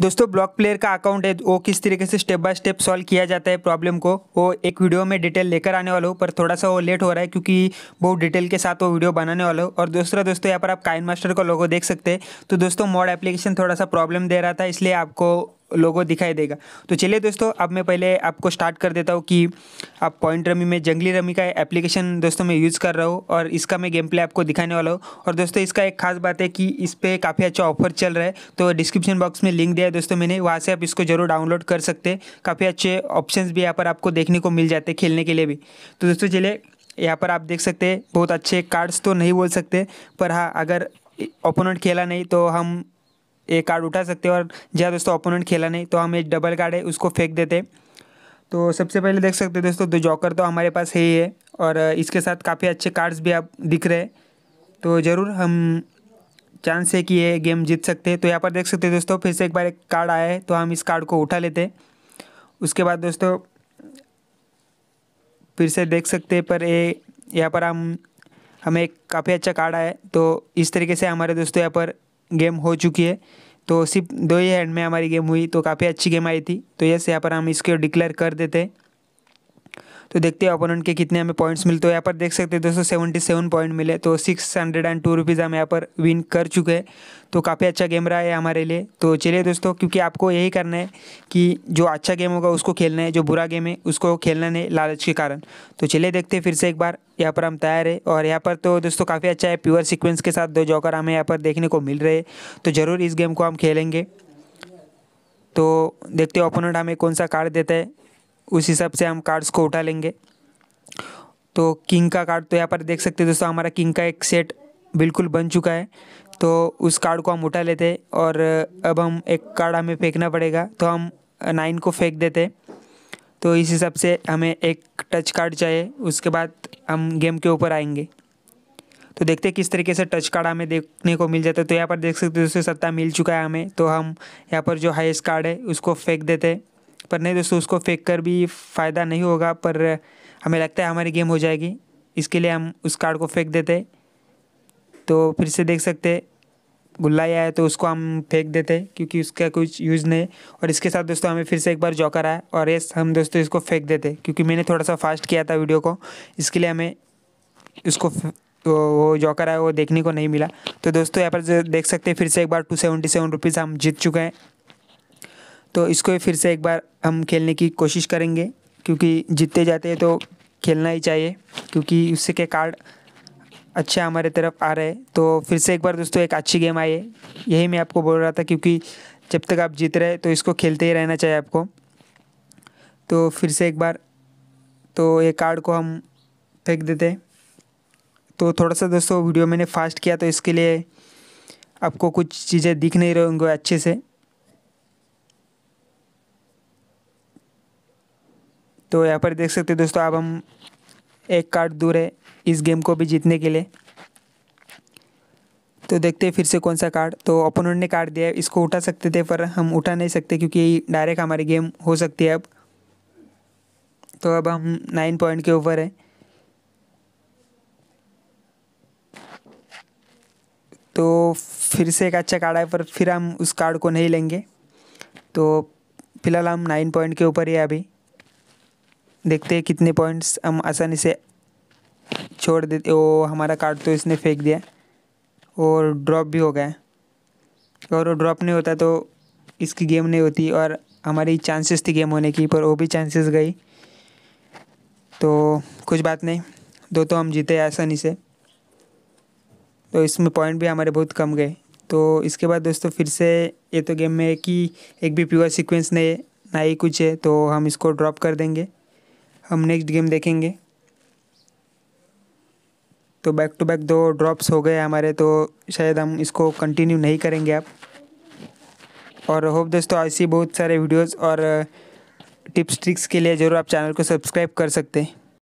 दोस्तों block player का account है वो किस तरीके से स्टेप बाय स्टेप सॉल्व किया जाता है प्रॉब्लम को वो एक वीडियो में डिटेल लेकर आने वाला हूँ पर थोड़ा सा वो लेट हो रहा है क्योंकि बहुत डिटेल के साथ वो वीडियो बनाने वाला हूँ और दूसरा दोस्तों यहाँ पर आप काइन मास्टर का लोगो देख सकते हैं तो दोस्तों मोड एप्लीकेशन थोड़ा सा प्रॉब्लम दे रहा था इसलिए आपको लोगों दिखाई देगा तो चलिए दोस्तों अब मैं पहले आपको स्टार्ट कर देता हूँ कि आप पॉइंट रमी में जंगली रमी का एप्लीकेशन दोस्तों मैं यूज़ कर रहा हूँ और इसका मैं गेम प्ले आपको दिखाने वाला हूँ और दोस्तों इसका एक खास बात है कि इस पर काफ़ी अच्छा ऑफर चल रहा है तो डिस्क्रिप्शन बॉक्स में लिंक दिया है दोस्तों मैंने वहाँ से आप इसको जरूर डाउनलोड कर सकते हैं काफ़ी अच्छे ऑप्शन भी यहाँ पर आपको देखने को मिल जाते हैं खेलने के लिए भी तो दोस्तों चलिए यहाँ पर आप देख सकते हैं बहुत अच्छे कार्ड्स तो नहीं बोल सकते पर हाँ अगर ओपोनेंट खेला नहीं तो हम एक कार्ड उठा सकते हैं और जहाँ दोस्तों ओपोनेंट खेला नहीं तो हम एक डबल कार्ड है उसको फेंक देते तो सबसे पहले देख सकते हो दोस्तों दो जॉकर तो हमारे पास है ही है और इसके साथ काफ़ी अच्छे कार्ड्स भी आप दिख रहे हैं तो ज़रूर हम चांस है कि ये गेम जीत सकते हैं तो यहाँ पर देख सकते हैं दोस्तों फिर से एक बार एक कार्ड आया है तो हम इस कार्ड को उठा लेते उसके बाद दोस्तों फिर से देख सकते हैं पर ये यहाँ पर हम हमें काफ़ी अच्छा कार्ड आया है तो इस तरीके से हमारे दोस्तों यहाँ पर गेम हो चुकी है तो सिर्फ दो ही हैंड में हमारी गेम हुई तो काफ़ी अच्छी गेम आई थी तो यस यहाँ पर हम इसको डिक्लेयर कर देते हैं तो देखते हैं ओपोनेंट के कितने हमें पॉइंट्स मिलते हैं यहाँ पर देख सकते हैं दोस्तों सेवेंटी सेवन पॉइंट मिले तो six hundred and two rupees हम यहाँ पर विन कर चुके हैं तो काफ़ी अच्छा गेम रहा है हमारे लिए तो चलिए दोस्तों क्योंकि आपको यही करना है कि जो अच्छा गेम होगा उसको खेलना है जो बुरा गेम है उसको खेलना नहीं लालच के कारण तो चलिए देखते हैं फिर से एक बार यहाँ पर हम तैयार है और यहाँ पर तो दोस्तों काफ़ी अच्छा है प्योर सिक्वेंस के साथ दो जॉकर हमें यहाँ पर देखने को मिल रहे तो ज़रूर इस गेम को हम खेलेंगे तो देखते हैं ओपोनेंट हमें कौन सा कार्ड देता है उस हिसाब से हम कार्ड्स को उठा लेंगे तो किंग का कार्ड तो यहाँ पर देख सकते हैं दोस्तों हमारा किंग का एक सेट बिल्कुल बन चुका है तो उस कार्ड को हम उठा लेते हैं और अब हम एक कार्ड हमें फेंकना पड़ेगा तो हम नाइन को फेंक देते तो इस हिसाब से हमें एक टच कार्ड चाहिए उसके बाद हम गेम के ऊपर आएंगे तो देखते किस तरीके से टच कार्ड हमें देखने को मिल जाता है तो यहाँ पर देख सकते दोस्तों सत्ता मिल चुका है हमें तो हम यहाँ पर जो हाइस्ट कार्ड है उसको फेंक देते पर नहीं दोस्तों उसको फेंक कर भी फ़ायदा नहीं होगा पर हमें लगता है हमारी गेम हो जाएगी इसके लिए हम उस कार्ड को फेंक देते तो फिर से देख सकते गुल्ला आया है तो उसको हम फेंक देते क्योंकि उसका कुछ यूज़ नहीं और इसके साथ दोस्तों हमें फिर से एक बार जॉकर आया और ये हम दोस्तों इसको फेंक देते क्योंकि मैंने थोड़ा सा फास्ट किया था वीडियो को इसके लिए हमें इसको तो वो जॉकर आया वो देखने को नहीं मिला तो दोस्तों यहाँ पर देख सकते हैं फिर से एक बार टू सेवेंटी सेवन रुपीज़ हम जीत चुके हैं तो इसको फिर से एक बार हम खेलने की कोशिश करेंगे क्योंकि जीतते जाते हैं तो खेलना ही चाहिए क्योंकि उससे के कार्ड अच्छे हमारे तरफ आ रहे हैं तो फिर से एक बार दोस्तों एक अच्छी गेम आई है यही मैं आपको बोल रहा था क्योंकि जब तक आप जीत रहे तो इसको खेलते ही रहना चाहिए आपको तो फिर से एक बार तो ये कार्ड को हम फेंक देते तो थोड़ा सा दोस्तों वीडियो मैंने फास्ट किया तो इसके लिए आपको कुछ चीज़ें दिख नहीं रहे होंगे अच्छे से तो यहाँ पर देख सकते हैं दोस्तों अब हम एक कार्ड दूर है इस गेम को भी जीतने के लिए तो देखते हैं फिर से कौन सा कार्ड तो अपोनेंट ने कार्ड दिया इसको उठा सकते थे पर हम उठा नहीं सकते क्योंकि डायरेक्ट हमारी गेम हो सकती है अब तो अब हम नाइन पॉइंट के ऊपर है तो फिर से एक अच्छा कार्ड है पर फिर हम उस कार्ड को नहीं लेंगे तो फिलहाल हम नाइन पॉइंट के ऊपर ही अभी देखते हैं कितने पॉइंट्स हम आसानी से छोड़ देते वो हमारा कार्ड तो इसने फेंक दिया और ड्रॉप भी हो गया और वो ड्रॉप नहीं होता तो इसकी गेम नहीं होती और हमारी चांसेस थी गेम होने की पर वो भी चांसेस गई तो कुछ बात नहीं दो तो हम जीते आसानी से तो इसमें पॉइंट भी हमारे बहुत कम गए तो इसके बाद दोस्तों फिर से ये तो गेम में कि एक भी प्योर सिक्वेंस नहीं है ना ही कुछ है तो हम इसको ड्रॉप कर देंगे हम नेक्स्ट गेम देखेंगे तो बैक टू बैक दो ड्रॉप्स हो गए हमारे तो शायद हम इसको कंटिन्यू नहीं करेंगे आप और होप दोस्तों ऐसी बहुत सारे वीडियोस और टिप्स ट्रिक्स के लिए ज़रूर आप चैनल को सब्सक्राइब कर सकते हैं